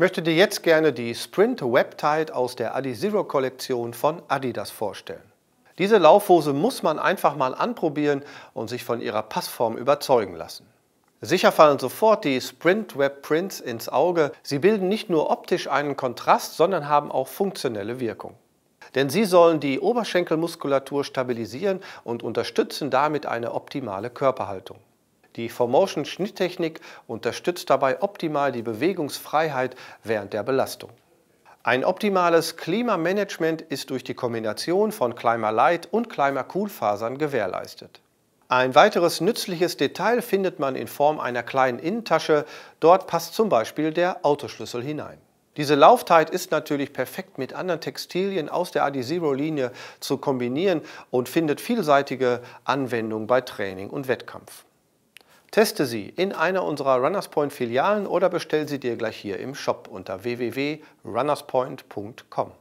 Ich möchte dir jetzt gerne die Sprint Webtide aus der Adizero Kollektion von Adidas vorstellen. Diese Laufhose muss man einfach mal anprobieren und sich von ihrer Passform überzeugen lassen. Sicher fallen sofort die Sprint Web Prints ins Auge. Sie bilden nicht nur optisch einen Kontrast, sondern haben auch funktionelle Wirkung. Denn sie sollen die Oberschenkelmuskulatur stabilisieren und unterstützen damit eine optimale Körperhaltung. Die formotion Schnitttechnik unterstützt dabei optimal die Bewegungsfreiheit während der Belastung. Ein optimales Klimamanagement ist durch die Kombination von Climalight und Climacool-Fasern gewährleistet. Ein weiteres nützliches Detail findet man in Form einer kleinen Innentasche. Dort passt zum Beispiel der Autoschlüssel hinein. Diese Laufzeit ist natürlich perfekt mit anderen Textilien aus der Adizero-Linie zu kombinieren und findet vielseitige Anwendung bei Training und Wettkampf. Teste sie in einer unserer Runners Point Filialen oder bestell sie dir gleich hier im Shop unter www.runnerspoint.com.